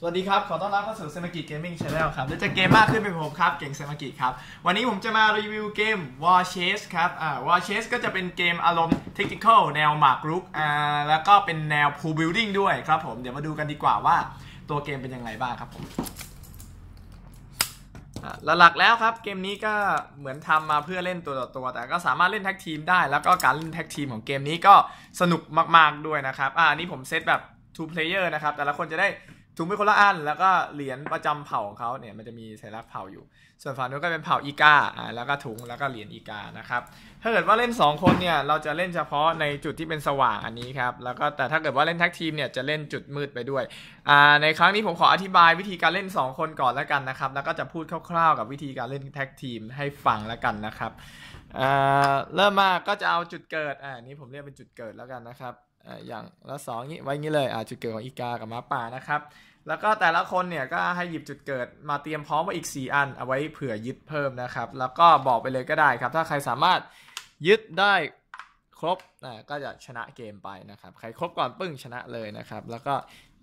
สวัสดีครับ ขอต้อนรับเข้าสู่เซมากิเกมมิ่งชาแนลครับและจะเกมมากขึ้นเป็นผมครับ เก่งเซมากิครับ วันนี้ผมจะมารีวิวเกม War Chase ครับ อ่า War Chase ก็จะเป็นเกมอารมณ์ Tactical แนวหมากรุกอ่า แล้วก็เป็นแนว Pool Building ด้วยครับผม เดี๋ยวมาดูกันดีกว่าว่าตัวเกมเป็นยังไงบ้างครับผม หลักๆแล้วครับเกมนี้ก็เหมือนทำมาเพื่อเล่นตัวต่อตัว แต่ ก็สามารถเล่นแท็กทีมได้ แล้วก็การเล่นแท็กทีมของเกมนี้ก็สนุกมากๆด้วยนะครับ อ่า นี่ผมเซตแบบ two player นะครับ แต่ละคนจะได้ถุงเป็นคนละอันแล้วก็เหรียญประจำเผ่าของเขาเนี่ยมันจะมีสัญลักษณ์เผ่าอยู่ ส่วนฝั่งนู้นก็เป็นเผ่าอีกาอ่าแล้วก็ถุงแล้วก็เหรียญอีกานะครับ ถ้าเกิดว่าเล่น2คนเนี่ยเราจะเล่นเฉพาะในจุดที่เป็นสว่างอันนี้ครับแล้วก็แต่ถ้าเกิดว่าเล่นแท็กทีมเนี่ยจะเล่นจุดมืดไปด้วยอ่าในครั้งนี้ผมขออธิบายวิธีการเล่น2คนก่อนแล้วกันนะครับแล้วก็จะพูดคร่าว ๆกับวิธีการเล่นแท็กทีมให้ฟังแล้วกันนะครับอ่าเริ่มมาก็จะเอาจุดเกิดอ่านี้ผมเรียกเป็นจุดเกิดแล้วกันนะครับอย่างละสองนี้ไว้งี้เลยจุดเกิดของอีกากับม้าป่านะครับแล้วก็แต่ละคนเนี่ย ก็ให้หยิบจุดเกิดมาเตรียมพร้อมไว้อีก 4 อัน เอาไว้เผื่อยึดเพิ่มนะครับ แล้วก็บอกไปเลยก็ได้ครับ ถ้าใครสามารถยึดได้ครบก็จะชนะเกมไปนะครับ ใครครบก่อนปึ้งชนะเลยนะครับ แล้วก็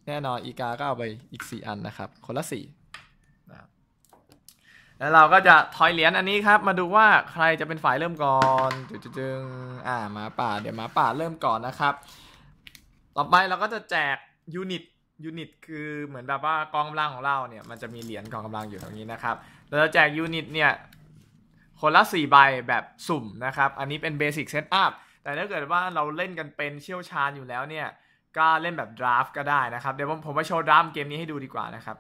แน่นอนอีกาก็เอาไปอีก 4 อันนะครับคนละ4นะแล้วเราก็จะทอยเหรียญอันนี้ครับ มาดูว่าใครจะเป็นฝ่ายเริ่มก่อนจึงอ่ามาป่าเดี๋ยวมาป่าเริ่มก่อนนะครับ ต่อไปเราก็จะแจกยูนิตยูนิตคือเหมือนแบบว่ากองกำลังของเราเนี่ยมันจะมีเหรียญกองกำลังอยู่ตรงนี้นะครับเราจะแจกยูนิตเนี่ยคนละ 4 ใบแบบสุ่มนะครับ อันนี้เป็นเบสิกเซตอัพแต่ถ้าเกิดว่าเราเล่นกันเป็นเชี่ยวชาญอยู่แล้วเนี่ยก็เล่นแบบดราฟก็ได้นะครับเดี๋ยวผมผมมาโชว์ดราฟเกมนี้ให้ดูดีกว่านะครับ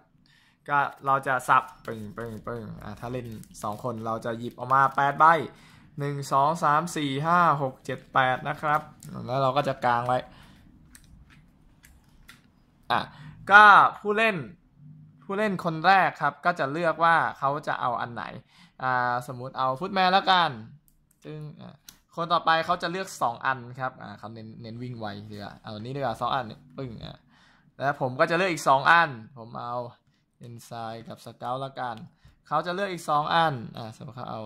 ก็เราจะสับปึ้งปึ้งปึ้งอ่ะถ้าเล่น 2 คนเราจะหยิบออกมา8ใบ1 2 3 4 5 6 7 8นะครับ แล้วเราก็จะกลางไว้่ะก็ผู้เล่น ผู้เล่นคนแรกครับก็จะเลือกว่าเขาจะเอาอันไหนอ่าสมมุติเอาฟุตแมนแล้วกันจึงคนต่อไปเขาจะเลือก 2 อันครับอ่าเขาเน้นเน้นวิ่งไวเดียวเอานี้ดีกว่าสองอันปึ้งอ่ะแล้วผมก็จะเลือกอีก 2 อัน ผมเอาเอนไซม์กับสเกลแล้วกันเขาจะเลือกอีก 2 อันอ่าสมมติเขาเอา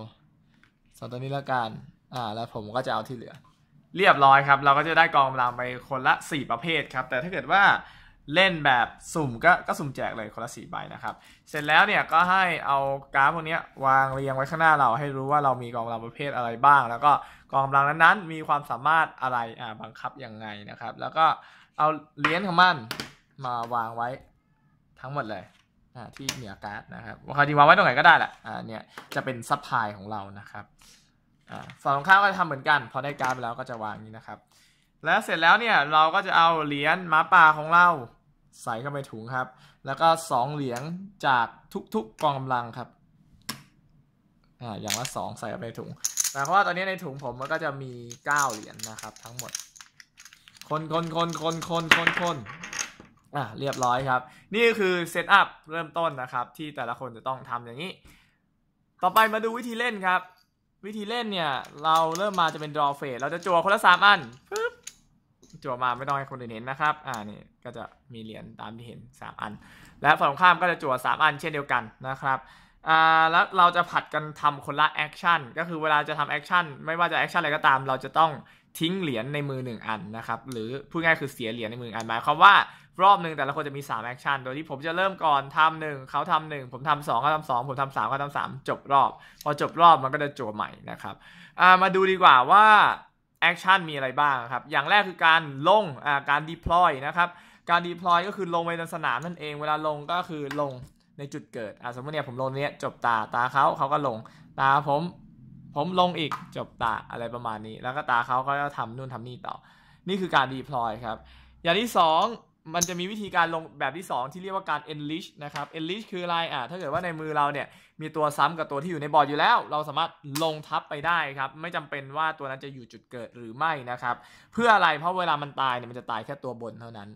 สองตัวนี้แล้วกันอ่าแล้วผมก็จะเอาที่เหลือเรียบร้อยครับเราก็จะได้กองกำลังไปคนละ 4 ประเภทครับ แต่ถ้าเกิดว่าเล่นแบบสุ่มก็ก็สุ่มแจกเลยคนละสี่ใบนะครับ เสร็จแล้วเนี่ยก็ให้เอากราฟพวกนี้วางเรียงไว้ข้างหน้าเราให้รู้ว่าเรามีกองกำลังประเภทอะไรบ้าง แล้วก็กองกำลังนั้นๆมีความสามารถอะไรอ่าบังคับยังไงนะครับ แล้วก็เอาเหรียญของมันมาวางไว้ทั้งหมดเลยอ่าที่เหนือการ์ดนะครับาครทีวางไว้ตรงไหนก็ได้แหละอ่าเนี่ยจะเป็นซัพพลายของเรานะครับอ่าฝั่งตรงข้ามก็จะทำเหมือนกันพอได้การ์ดไปแล้วก็จะวางนี้นะครับ แล้วเสร็จแล้วเนี่ยเราก็จะเอาเหรียญหมาป่าของเราใส่เข้าไปถุงครับ แล้วก็สองเหรียญจากทุกๆกองกำลังครับ อ่า อย่างละสองใส่เข้าไปถุงแต่วาว่าตอนนี้ในถุงผมมันก็จะมีเก้าเหรียญนนะครับ ทั้งหมด คนคนคนคนคนคนคนอ่าเรียบร้อยครับ นี่คือเซตอัพเริ่มต้นนะครับ ที่แต่ละคนจะต้องทำอย่างนี้ ต่อไปมาดูวิธีเล่นครับ วิธีเล่นเนี่ยเราเริ่มมาจะเป็นดรอเฟสเราจะจั่วคนละสามอันจั่วมาไม่ต้องให้คนอื่นเห็นนะครับ อ่านี่ก็จะมีเหรียญตามที่เห็น3อัน และฝั่งตรงข้ามก็จะจั่ว3อันเช่นเดียวกันนะครับ อ่าแล้วเราจะผัดกันทำคนละแอคชั่นก็คือเวลาจะทำแอคชั่นไม่ว่าจะแอคชั่นอะไรก็ตามเราจะต้องทิ้งเหรียญในมือ1อันนะครับหรือพูดง่ายคือเสียเหรียญในมืออันหมายความว่ารอบหนึ่งแต่ละคนจะมี3แอคชั่นโดยที่ผมจะเริ่มก่อนทำหนึ่งเขาทำหนึ่งผมทำสองเขาทำสองผมทำสามเขาทำสามจบรอบ พอจบรอบมันก็จะจวใหม่นะครับอ่ามาดูดีกว่าว่าแอคชั่นมีอะไรบ้างครับ อย่างแรกคือการลงการ deploy นะครับการ deploy ก็คือลงไปในสนามนั่นเอง เวลาลงก็คือลงในจุดเกิดสมมติเนี่ยผมลงเนี้ยจบตาตาเขาเขาก็ลงตาผมผมลงอีกจบตาอะไรประมาณนี้ แล้วก็ตาเขาก็จะทำนู่นทำนี่ต่อนี่คือการ deploy ครับอย่างที่ 2 มันจะมีวิธีการลงแบบที่ 2 ที่เรียกว่าการ enrich นะครับ enrich คืออะไรอ่าถ้าเกิดว่าในมือเราเนี่ยมีตัวซ้ำกับตัวที่อยู่ในบอร์ดอยู่แล้ว เราสามารถลงทับไปได้ครับไม่จำเป็นว่าตัวนั้นจะอยู่จุดเกิดหรือไม่นะครับ เพื่ออะไรเพราะเวลามันตายเนี่ยมันจะตายแค่ตัวบนเท่านั้น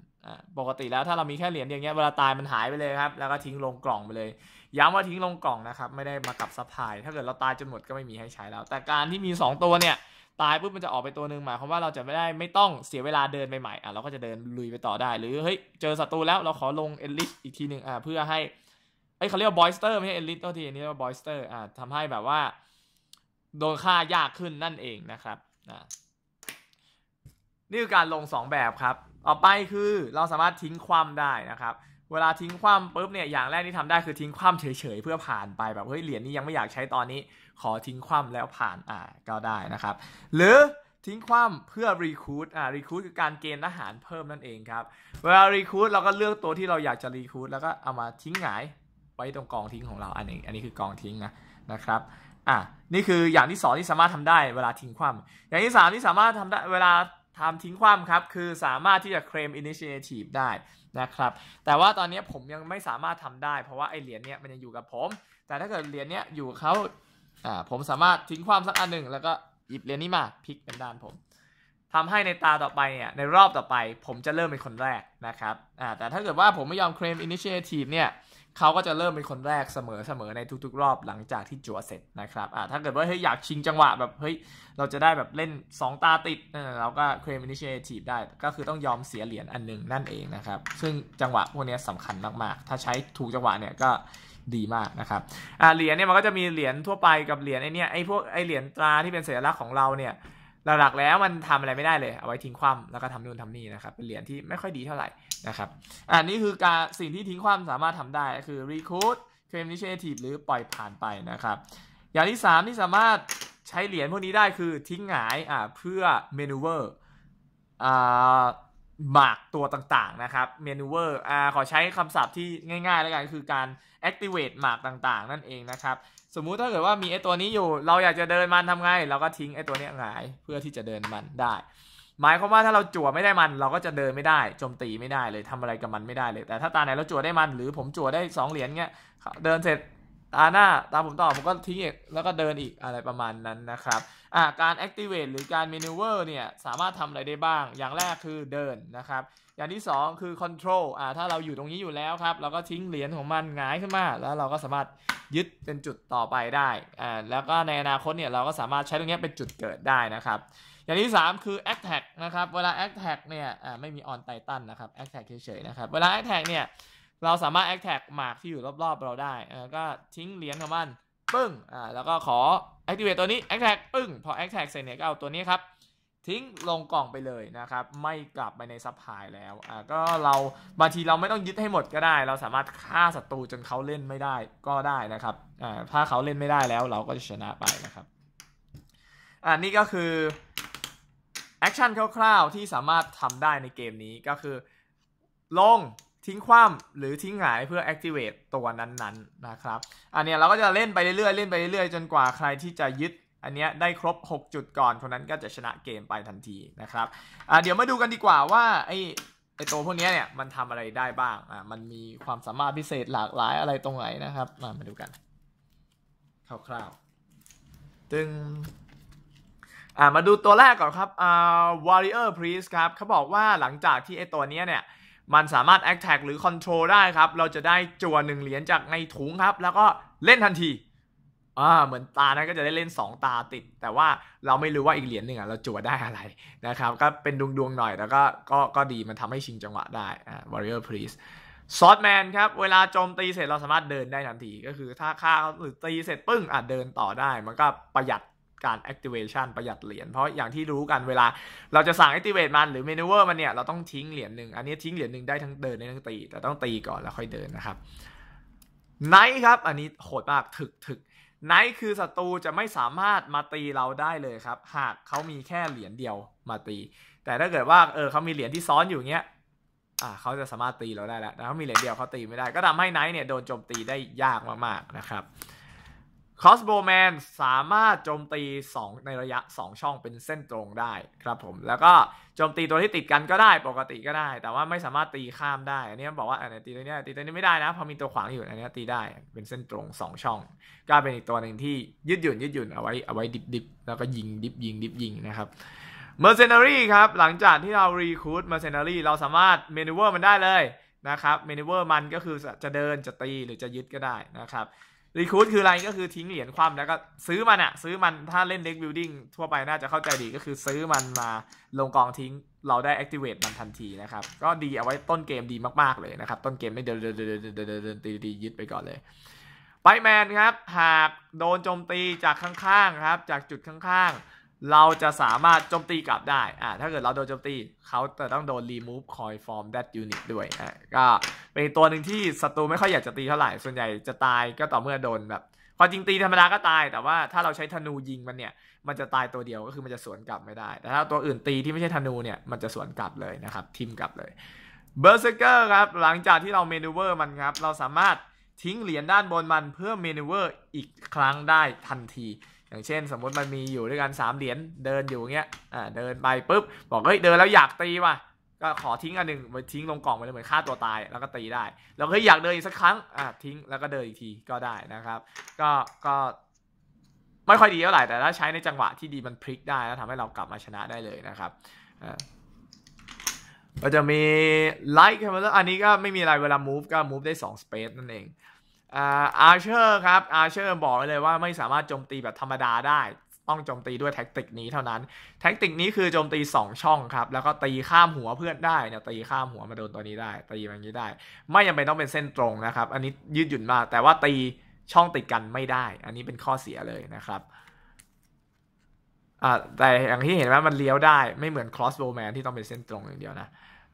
ปกติแล้วถ้าเรามีแค่เหรียญอย่างเงี้ยเวลาตายมันหายไปเลยครับแล้วก็ทิ้งลงกล่องไปเลย ย้ำว่าทิ้งลงกล่องนะครับไม่ได้มากับซัพพลาย ถ้าเกิดเราตายจนหมดก็ไม่มีให้ใช้แล้ว แต่การที่มี 2 ตัวเนี่ยตายปุ๊บมันจะออกไปตัวหนึ่งหมายความว่าเราจะไม่ได้ไม่ต้องเสียเวลาเดินไปใหม่อ่ะเราก็จะเดินลุยไปต่อได้ หรือเฮ้ยเจอศัตรูแล้วเราขอลงเอลิสอีกทีหนึ่งอ่ะเพื่อให้ไอ้เขาเรียกว่าบอยสเตอร์ไม่ใช่เอลิทตัวทีอันนี้เรียกว่าบอยสเตอร์อ่าทำให้แบบว่า โดนค่ายากขึ้นนั่นเองนะครับนะนี่คือการลง 2 แบบครับ ต่อไปคือเราสามารถทิ้งความได้นะครับ เวลาทิ้งความปุ๊บเนี่ย อย่างแรกที่ทำได้ คือทิ้งความเฉยๆเพื่อผ่านไปแบบเฮ้ยเหรียญนี้ยังไม่อยากใช้ตอนนี้ ขอทิ้งความแล้วผ่านอ่าก็ได้นะครับ หรือทิ้งความเพื่อรีคูดอ่ารีคูดคือการเกณฑ์ทหารเพิ่มนั่นเองครับ เวลารีคูดเราก็เลือกตัวที่เราอยากจะรีคูดแล้วก็เอามาทิ้งหงายไว้ตรงกองทิ้งของเราอันนี้อันนี้คือกองทิ้งนะนะครับอ่ะนี่คืออย่างที่2ที่สามารถทำได้เวลาทิ้งความอย่างที่ 3 ที่สามารถทำได้เวลาทำทิ้งความครับคือสามารถที่จะเคลม initiative ได้นะครับ แต่ว่าตอนนี้ผมยังไม่สามารถทำได้ เพราะว่าไอเหรียญเนี้ยมันยังอยู่กับผม แต่ถ้าเกิดเหรียญเนี้ยอยู่เขาอ่าผมสามารถทิ้งความสักอันหนึ่งแล้วก็หยิบเหรียญนี้มาพลิกเป็นด้านผมทำให้ในตาต่อไปเนี่ยในรอบต่อไป ผมจะเริ่มเป็นคนแรกนะครับอ่าแต่ถ้าเกิดว่าผมไม่ยอมเคลม initiative เนี่ยเขาก็จะเริ่มเป็นคนแรกเสมอเสมอในทุกๆ รอบหลังจากที่จั่วเสร็จนะครับอ่าถ้าเกิดว่าเฮ้ยอยากชิงจังหวะแบบเฮ้ยเราจะได้แบบเล่น 2 ตาติดเราก็เคลมอินิเชทีฟได้ ก็คือต้องยอมเสียเหรียญอันนึงนั่นเองนะครับ ซึ่งจังหวะพวกนี้สำคัญมากๆ ถ้าใช้ถูกจังหวะเนี่ยก็ดีมากนะครับอ่าเหรียญเนี่ยมันก็จะมีเหรียญทั่วไปกับเหรียญไอเนี่ยไอพวกไอเหรียญตราที่เป็นสัญลักษณ์ของเราเนี่ยหลักๆแล้วมันทำอะไรไม่ได้เลยเอาไว้ทิ้งคว่ำแล้วก็ทำนู่นทำนี่นะครับ เป็นเหรียญที่ไม่ค่อยดีเท่าไหร่นะครับอันนี้คือการสิ่งที่ทิ้งคว่ำสามารถทำได้ คือ recruit claim initiative หรือปล่อยผ่านไปนะครับอย่างที่3ที่สามารถใช้เหรียญพวกนี้ได้คือทิ้งหงายอ่าเพื่อมนูเวอร์อ่าหมากตัวต่างๆนะครับมนูเวอร์อ่าขอใช้คำศัพท์ที่ง่ายๆแล้วกันคือการ activate หมากต่างๆ นั่นเองนะครับสมมุติ ถ้าเกิดว่ามีไอตัวนี้อยู่เราอยากจะเดินมันทำไงเราก็ทิ้งไอตัวนี้หงายเพื่อที่จะเดินมันได้ หมายความว่าถ้าเราจั่วไม่ได้มันเราก็จะเดินไม่ได้โจมตีไม่ได้เลยทำอะไรกับมันไม่ได้เลย แต่ถ้าตาไหนเราจั่วได้มันหรือผมจั่วได้ 2เหรียญเงี้ยเดินเสร็จตาหน้าตาผมต่อผมก็ทิ้งอีกแล้วก็เดินอีกอะไรประมาณนั้นนะครับอ่าการ activate หรือการ maneuver เนี่ยสามารถทำอะไรได้บ้างอย่างแรกคือเดินนะครับ อย่างที่ 2 คือ control อ่าถ้าเราอยู่ตรงนี้อยู่แล้วครับเราก็ทิ้งเหรียญของมันหงายขึ้นมา แล้วเราก็สามารถยึดเป็นจุดต่อไปได้อ่าแล้วก็ในอนาคตเนี่ยเราก็สามารถใช้ตรงนี้เป็นจุดเกิดได้นะครับอย่างที่ 3 คือ a t t a k นะครับเวลา a t t a k เนี่ยอ่าไม่มี on titan นะครับ a t t a k เฉยๆนะครับเวลา a t t a k เนี่ยเราสามารถแอคแท็กหมากที่อยู่รอบๆเราได้ก็ทิ้งเหรียญของมันปึ้งอ่าแล้วก็ขอแอคทีเวตตัวนี้ แอคแท็กปึ้ง พอแอคแท็กเสร็จเนี่ยก็เอาตัวนี้ครับ ทิ้งลงกล่องไปเลยนะครับ ไม่กลับไปในซับพายแล้วอ่าก็เราบางทีเราไม่ต้องยึดให้หมดก็ได้ เราสามารถฆ่าศัตรูจนเขาเล่นไม่ได้ก็ได้นะครับอ่าถ้าเขาเล่นไม่ได้แล้วเราก็จะชนะไปนะครับอ่านี่ก็คือแอคชั่นคร่าวๆที่สามารถทำได้ในเกมนี้ก็คือลงทิ้งคว่ำหรือทิ้งหงายเพื่อ activate ตัวนั้นๆนนนะครับอันนี้เราก็จะเล่นไปเรื่อยๆเล่นไปเรื่อยๆ จนกว่าใครที่จะยึด อันนี้ได้ครบ 6 จุดก่อนคนนั้นก็จะชนะเกมไปทันทีนะครับเดี๋ยวมาดูกันดีกว่าว่าไอ้ไอตัว พวกนี้เนี่ย มันทำอะไรได้บ้างอ่ามันมีความสามารถพิเศษหลากหลายอะไรตรงไหนนะครับ มามาดูกันคร่าวๆตึงอ่ามาดูตัวแรกก่อนครับ อ่า warrior priest ครับเขาบอกว่าหลังจากที่ไอตัวนี้เนี่ยมันสามารถแอคแท็กหรือคอนโทรลได้ครับ เราจะได้จว่วหนึ่งเหรียญจากในถุงครับ แล้วก็เล่นทันที อ่า เหมือนตานะก็จะได้เล่น 2 ตาติด แต่ว่าเราไม่รู้ว่าอีกเหรียญหนึ่งอ่ะ เราจวได้อะไรนะครับ ก็เป็นดวงๆหน่อย แล้วก็ ก็ ก็ดีมันทำให้ชิงจังหวะได้ อ่า warrior p a s e s t ซอสแมนครับ เวลาโจมตีเสร็จเราสามารถเดินได้ทันที ก็คือถ้าฆ่าหรือตีเสร็จปึ้งอาะเดินต่อได้ มันก็ประหยัดการ activation ประหยัดเหรียญเพราะอย่างที่รู้กันเวลาเราจะสั่ง activate มันหรือ maneuver มันเนี่ย เราต้องทิ้งเหรียญหนึ่งอันนี้ทิ้งเหรียญหนึ่งได้ทั้งเดินได้ทั้งตีแต่ต้องตีก่อนแล้วค่อยเดินนะครับไนท์ครับอันนี้โหดมาก ถึกถึกไนท์คือศัตรูจะไม่สามารถมาตีเราได้เลยครับ หากเขามีแค่เหรียญเดียวมาตี แต่ถ้าเกิดว่าเออเขามีเหรียญที่ซ้อนอยู่เงี้ยอ่าเขาจะสามารถตีเราได้ แล้วแต่เขามีเหรียญเดียวเขาตีไม่ได้ก็ทำให้ไนท์เนี่ยโดนโจมตีได้ยากมากๆนะครับคอสโบแมนสามารถโจมตี2ในระยะ 2 ช่องเป็นเส้นตรงได้ครับ ผมแล้วก็โจมตีตัวที่ติดกันก็ได้ปกติก็ได้ แต่ว่าไม่สามารถตีข้ามได้ อันนี้บอกว่าอันนี้ตีตัวนี้ตีตัวนี้ไม่ได้นะพอมีตัวขวางอยู่อันนี้ตีได้ เป็นเส้นตรง 2 ช่อง ก็เป็นอีกตัวหนึ่งที่ยืดหยุ่นยืดหยุ่นเอาไว้เอาไว้ดิบดิบแล้วก็ยิงดิบยิง ดิบยิงนะครับเมอร์เซนารีครับหลังจากที่เรารีคูดเมอร์เซนารีเราสามารถเมนูเวอร์มันได้เลยนะครับเมนูเวอร์มันก็คือจะเดินจะตีหรือจะยึดก็ได้นะครับรีคูดคืออะไรก็คือทิ้งเหรียญคว่ำแล้วก็ซื้อมันอะซื้อมันถ้าเล่นเด็กบิลดิ้งทั่วไป น่าจะเข้าใจดีก็คือซื้อมันมาลงกองทิ้งเราได้ activate มันทันทีนะครับ ก็ดีเอาไว้ต้นเกมดีมาก ๆ เลยนะครับ ต้นเกมไม่เดินเดินเดินเดินเดเดตีดียึดไปก่อนเลยไปแมนครับ หากโดนโจมตีจากข้าง ๆ ครับ จากจุดข้างๆเราจะสามารถโจมตีกลับได้อ่าถ้าเกิดเราโดนโจมตี เขาจะต้องโดน remove coin from that unit ด้วยอ่าก็เป็นตัวหนึ่งที่ศัตรูไม่ค่อยอยากจะตีเท่าไหร่ ส่วนใหญ่จะตายก็ต่อเมื่อโดนแบบ พอจริงตีธรรมดาก็ตาย แต่ว่าถ้าเราใช้ธนูยิงมันเนี่ย มันจะตายตัวเดียวก็คือมันจะสวนกลับไม่ได้ แต่ถ้าตัวอื่นตีที่ไม่ใช่ธนูเนี่ย มันจะสวนกลับเลยนะครับ ทิมกลับเลย เบอร์เซเกอร์ครับ หลังจากที่เราเมนูเวอร์มันครับ เราสามารถทิ้งเหรียญด้านบนมันเพื่อเมนูเวอร์ อีกครั้งได้ทันทีอย่างเช่น สมมติมันมีอยู่ด้วยกัน3เหรียญเดินอยู่เงี้ยอ่าเดินไปปุ๊บบอกเฮ้ยเดินแล้วอยากตีว่ะก็ขอทิ้งอันหนึ่งไปทิ้งลงกล่องไปเลยเหมือนฆ่าตัวตายแล้วก็ตีได้แล้วเฮ้ยอยากเดินอีกสักครั้งอ่าทิ้งแล้วก็เดินอีกทีก็ได้นะครับ ก็ก็ไม่ค่อยดีเท่าไหร่แต่ถ้าใช้ในจังหวะที่ดีมันพลิกได้แล้วทำให้เรากลับมาชนะได้เลยนะครับก็จะมีไลค์ครับอันนี้ก็ไม่มีอะไรเวลา move ก็ move ได้2 space นั่นเองอาร์เชอร์ครับ อาร์เชอร์บอกเลยว่าไม่สามารถโจมตีแบบธรรมดาได้ ต้องโจมตีด้วยแท็กติกนี้เท่านั้น แท็กติกนี้คือโจมตี 2 ช่องครับ แล้วก็ตีข้ามหัวเพื่อนได้เนี่ยตีข้ามหัวมาโดนตัวนี้ได้ ตีแบบนี้ได้ ไม่จำเป็นต้องเป็นเส้นตรงนะครับ อันนี้ยืดหยุ่นมาก แต่ว่าตีช่องติดกันไม่ได้ อันนี้เป็นข้อเสียเลยนะครับอ่าแต่อย่างที่เห็นว่ามันเลี้ยวได้ ไม่เหมือน crossbow man ที่ต้องเป็นเส้นตรงอย่างเดียวนะ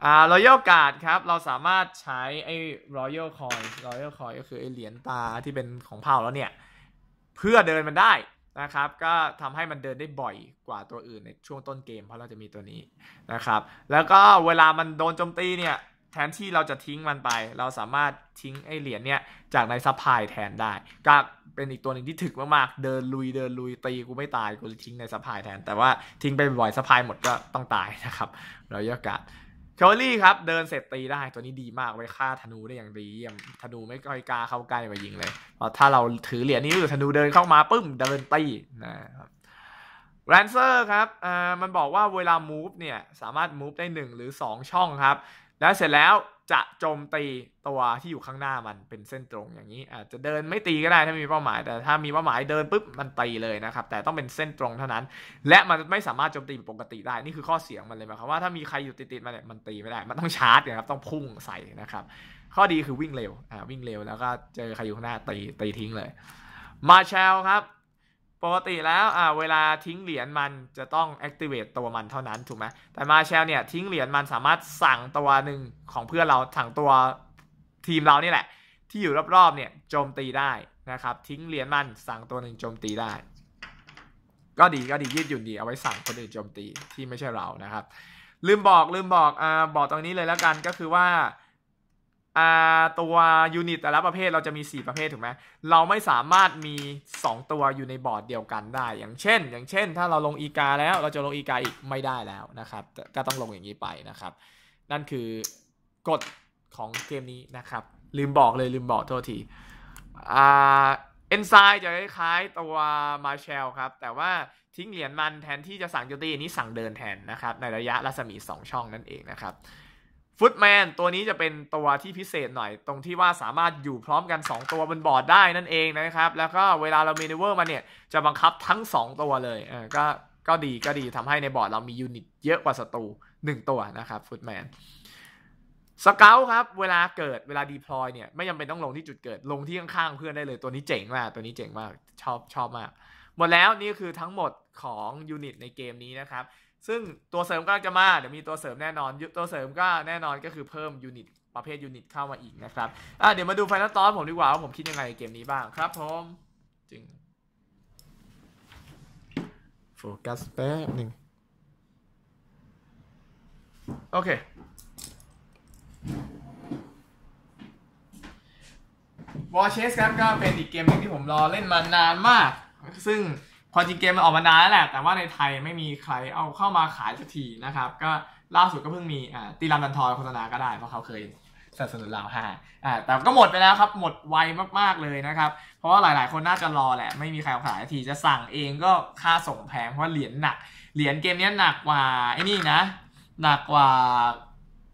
อ่ารอยัลการ์ดครับ เราสามารถใช้ไอ้รอยัลคอยรอยัลคอยก็คือไอ้เหรียญตาที่เป็นของเผ่าแล้วเนี่ย เพื่อเดินมันได้นะครับ ก็ทำให้มันเดินได้บ่อยกว่าตัวอื่นในช่วงต้นเกมเพราะเราจะมีตัวนี้นะครับ แล้วก็เวลามันโดนโจมตีเนี่ย แทนที่เราจะทิ้งมันไป เราสามารถทิ้งไอ้เหรียญเนี่ย จากในซัพพลายแทนได้ ก็เป็นอีกตัวหนึ่งที่ถึกมากๆ เดินลุย เดินลุย ตีกูไม่ตาย กูจะทิ้งในซัพพลายแทน แต่ว่าทิ้งไปบ่อยซัพพลายหมดก็ต้องตายนะครับเรายัลกดเชอรี่ครับเดินเสร็จตีได้ตัวนี้ดีมาก ไว้ฆ่าธนูได้อย่างดีเยี่ยมธนูไม่ค่อยกล้าเข้าใกล้มายิงเลยพอถ้าเราถือเหรียญนี้หรือธนูเดินเข้ามา ปึ้มเดินตีนะครับแรนเซอร์ครับอ่อมันบอกว่าเวลามูฟเนี่ยสามารถมูฟได้ 1 หรือ 2 ช่องครับแล้วเสร็จแล้วจะโจมตีตัวที่อยู่ข้างหน้ามันเป็นเส้นตรง อย่างนี้อาจจะเดินไม่ตีก็ได้ถ้ามีเป้าหมายแต่ ถ้ามีเป้าหมายเดินปุ๊บมันตีเลยนะครับแต่ต้องเป็นเส้นตรงเท่านั้น และมันไม่สามารถโจมตีปกติได้นี่คือข้อเสียงมันเลยนะครับว่าถ้ามีใครอยู่ติดๆมันเนี่ยมันตีไม่ได้ มันต้องชาร์จนะครับต้องพุ่งใส่นะครับ ข้อดีคือวิ่งเร็วอ่าวิ่งเร็วแล้วก็เจอใครอยู่ข้างหน้าตีตีทิ้งเลย มาเชลครับปกติแล้วอ่าเวลาทิ้งเหรียญมันจะต้อง activate ตัวมันเท่านั้นถูกไหมแต่มาแชลเนี่ยทิ้งเหรียญมันสามารถสั่งตัวหนึ่งของเพื่อนเราสั่งตัวทีมเรานี่แหละ ที่อยู่รอบๆเนี่ยโจมตีได้นะครับ ทิ้งเหรียญมันสั่งตัวหนึ่งโจมตีได้ ก็ดีก็ดียืดหยุ่นดี เอาไว้สั่งคนอื่นโจมตีที่ไม่ใช่เรานะครับ ลืมบอกลืมบอกอ่าบอกตรงนี้เลยแล้วกันก็คือว่าตัวยูนิตแต่ละประเภทเราจะมี 4 ประเภทถูกไหม เราไม่สามารถมี 2 ตัวอยู่ในบอร์ดเดียวกันได้ อย่างเช่น อย่างเช่น ถ้าเราลงอีกาแล้วเราจะลงอีกาอีกไม่ได้แล้วนะครับ ก็ต้องลงอย่างนี้ไปนะครับ นั่นคือกฎของเกมนี้นะครับ ลืมบอกเลยลืมบอกโทษทีเอนไซม์จะคล้ายตัวมาเชลครับ แต่ว่าทิ้งเหรียญมันแทนที่จะสั่งโจตีนี้สั่งเดินแทนนะครับ ในระยะรัศมี 2 ช่องนั่นเองนะครับฟุตแมนตัวนี้จะเป็นตัวที่พิเศษหน่อย ตรงที่ว่าสามารถอยู่พร้อมกัน 2 ตัวบนบอร์ดได้นั่นเองนะครับ แล้วก็เวลาเราเมนิเวอร์มาเนี่ย จะบังคับทั้ง 2 ตัวเลยเออก็ก็ดีก็ดีทำให้ในบอร์ดเรามียูนิตเยอะกว่าศัตรู1 ตัวนะครับฟุตแมนสเกลครับ เวลาเกิดเวลาดีพลอยเนี่ย ไม่จำเป็นต้องลงที่จุดเกิดลงที่ข้าง ๆ เพื่อนได้เลยตัวนี้เจ๋งมากตัวนี้เจ๋งมากชอบชอบมากหมดแล้วนี่คือทั้งหมดของยูนิตในเกมนี้นะครับซึ่งตัวเสริมก็จะมาเดี๋ยวมีตัวเสริมแน่นอนตัวเสริมก็แน่นอนก็คือเพิ่มยูนิตประเภทยูนิต เข้ามาอีกนะครับอ่ะเดี๋ยวมาดูไฟนอลตอนผมดีกว่าว่าผมคิดยังไงเกมนี้บ้างครับผมจริงโฟกัสแป๊บหนึ่งโอเควอร์เชสครับก็เป็นอีกเกมนึงที่ผมรอเล่นมานานมาก ซึ่งพอจริงเกมมันออกมานานแล้วแหละ แต่ว่าในไทยไม่มีใครเอาเข้ามาขายสักทีนะครับ ก็ล่าสุดก็เพิ่งมีตีรามดันทอยโฆษณาก็ได้ เพราะเขาเคยสนับสนุนเราฮะแต่ก็หมดไปแล้วครับ หมดไวมากๆเลยนะครับ เพราะว่าหลาย ๆ คนน่าจะรอแหละ ไม่มีใครเอาขายที จะสั่งเองก็ค่าส่งแพงเพราะเหรียญหนักเหรียญเกมนี้หนักกว่าไอ้นี่นะ หนักกว่า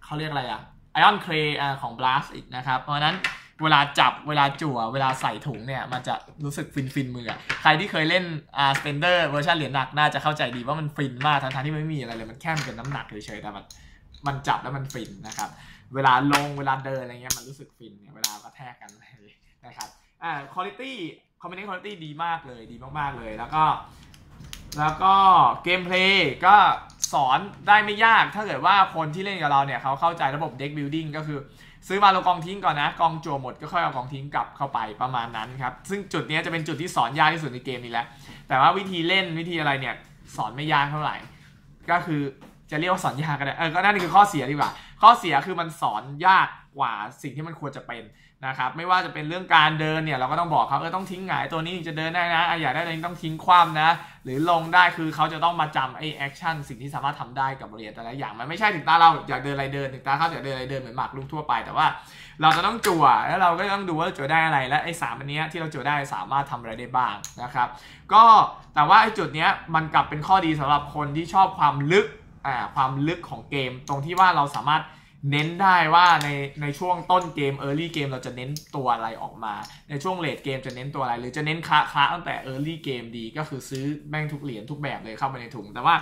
เขาเรียกอะไรอะไอออนเครของบลัสอีกนะครับ เพราะนั้นเวลาจับเวลาจั่วเวลาใส่ถุงเนี่ยมันจะรู้สึกฟินฟินมืออะใครที่เคยเล่นอ่าสเปนเดอร์เวอร์ชันเหรียญหนักน่าจะเข้าใจดีว่ามันฟินมากทั้งที่ไม่มีอะไรเลยมันแค่เป็นน้ำหนักเฉยๆแต่มันมันจับแล้วมันฟินนะครับเวลาลงเวลาเดินอะไรเงี้ยมันรู้สึกฟินเนี่ยเวลากระแทกกันอะไรนะครับอ่าคุณภาพคอมมิชนชั่นคุณภาพดีมากเลยดีมากๆเลยแล้วก็แล้วก็เกมเพลย์ก็สอนได้ไม่ยาก ถ้าเกิดว่าคนที่เล่นกับเราเนี่ยเขาเข้าใจระบบเด็กบิลดิ้งก็คือซื้อมาลงกองทิ้งก่อนนะกองจั่วหมดก็ค่อยเอากองทิ้งกลับเข้าไปประมาณนั้นครับซึ่งจุดนี้จะเป็นจุดที่สอนยากที่สุดในเกมนี้แหละแต่ว่าวิธีเล่นวิธีอะไรเนี่ยสอนไม่ยากเท่าไหร่ ก็คือจะเรียกว่าสอนยากก็ได้เออก็นั่นคือข้อเสียดีกว่า ข้อเสียคือมันสอนยากกว่าสิ่งที่มันควรจะเป็นนะครับไม่ว่าจะเป็นเรื่องการเดินเนี่ยเราก็ต้องบอกเขาเออต้องทิ้งหงายตัวนี้จะเดินได้นะอยากได้อะไรต้องทิ้งคว่ำนะ หรือลงได้คือเขาจะต้องมาจำไอแอคชั่นสิ่งที่สามารถทำได้กับเหรียญแต่ละอย่างมันไม่ใช่ถึงตาเราอยากเดินอะไรเดินถึงตาเขาอยากเดินอะไรเดินเหมือนหมากลุกทั่วไป แต่ว่า เราจะต้องจั่วแล้วเราก็ต้องดูว่าจั่วได้อะไรและไอสามอันนี้ที่เราจั่วได้สามารถทำอะไรได้บ้างนะครับก็แต่ว่าไอจุดเนี้ยมันกลับเป็นข้อดีสำหรับคนที่ชอบความลึกอ่าความลึกของเกม ตรงที่ว่าเราสามารถเน้นได้ว่าในในช่วงต้นเกม Early เกมเราจะเน้นตัวอะไรออกมา ในช่วงเลดเกมจะเน้นตัวอะไรหรือจะเน้นค้าค้าตั้งแต่ Early เกมดีก็คือซื้อแม่งทุกเหรียญทุกแบบเลยเข้าไปในถุง แต่ว่า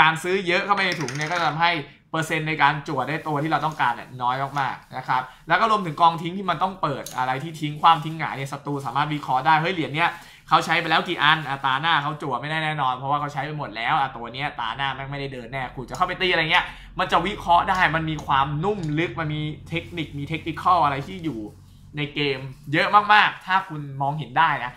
การซื้อเยอะเข้าไปในถุงเนี่ยก็ทํทำให้เปอร์เซ็นต์ในการจวดได้ตัวที่เราต้องการเนี่ยน้อยมากๆนะครับแล้วก็รวมถึงกองทิ้งที่มันต้องเปิดอะไรที่ทิ้งความทิ้งหงายเนี่ยศัตรูสามารถวิเคราะห์ได้เฮ้ยเหรียญเนี่ยเขาใช้ไปแล้ว กี่อันอตาหน้าเขาจวดไม่ได้แน่นอน เพราะว่าเขาใช้ไปหมดแล้วอตัวเนี้ยตาหน้าแม่งไม่ได้เดินแน่คุณจะเข้าไปตีอะไรเงี้ยมันจะวิเคราะห์ได้มันมีความนุ่มลึกมันมีเทคนิคมีเทคนิคอะไรที่อยู่ในเกมเยอะมากๆ ถ้าคุณมองเห็นได้นะ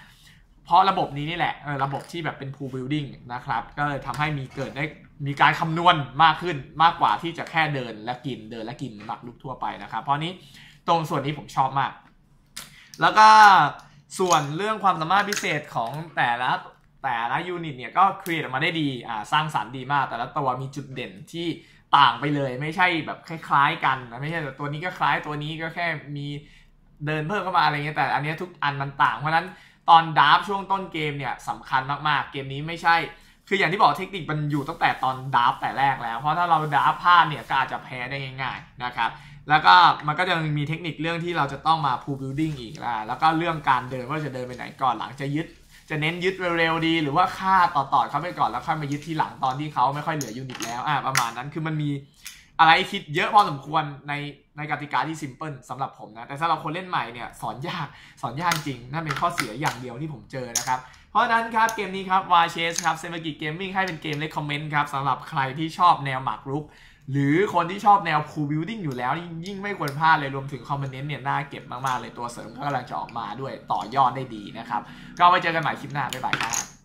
เพราะระบบนี้นี่แหละระบบที่แบบเป็น pool building นะครับ ก็เลยทำให้มีเกิดได้มีการคำนวณมากขึ้นมากกว่าที่จะแค่เดินและกินเดินและกินหมักลุกทั่วไปนะครับ เพราะนี้ตรงส่วนนี้ผมชอบมาก แล้วก็ส่วนเรื่องความสามารถพิเศษของแต่ละแต่ละยูนิตเนี่ยก็ครีเอทออกมาได้ดีสร้างสารรค์ดีมาก แต่ละตัวมีจุดเด่นที่ต่างไปเลยไม่ใช่แบบคล้ายๆกันไม่ใช่แต่ตัวนี้ก็คล้ายตัวนี้ก็แค่มีเดินเพิ่มเข้ามาอะไรเงี้ยแต่อันนี้ทุกอันมันต่างเพราะนั้นตอนดับช่วงต้นเกมเนี่ยสำคัญมากๆ เกมนี้ไม่ใช่ คืออย่างที่บอกเทคนิคมันอยู่ตั้งแต่ตอนดับแต่แรกแล้ว เพราะถ้าเราดับพลาดเนี่ยก็อาจจะแพ้ได้ง่ายๆนะครับแล้วก็มันก็จะมีเทคนิคเรื่องที่เราจะต้องมาพูบิลดิ้งอีกแล้วแล้วก็เรื่องการเดินว่าจะเดินไปไหนก่อนหลังจะยึด จะเน้นยึดเร็วๆดีหรือว่าฆ่าต่อๆเขาไปก่อน แล้วค่อยมายึดทีหลังตอนที่เขาไม่ค่อยเหลือยูนิตแล้วอ่าประมาณนั้นคือมันมีอะไรคิดเยอะพอสมควรในในกติกาที่ซิมเพิลสำหรับผมนะ แต่สำหรับคนเล่นใหม่เนี่ยสอนยากสอนยากจริง นั่นเป็นข้อเสียอย่างเดียวที่ผมเจอนะครับ เพราะนั้นครับ เกมนี้ครับวาเชสครับ เซมิกิเกมมิ่งให้เป็นเกมเล็กคอมเมนต์ครับสำหรับใครที่ชอบแนวหมากรุกหรือคนที่ชอบแนวพูลบิวดิ้งอยู่แล้วยิ่งไม่ควรพลาดเลยรวมถึงคอมเมนต์เนี่ยน่าเก็บมากๆ เลยตัวเสริมก็กำลังจะออกมาด้วยต่อยอดได้ดีนะครับก็ไว้เจอกันใหม่คลิปหน้าบ๊ายบายครับ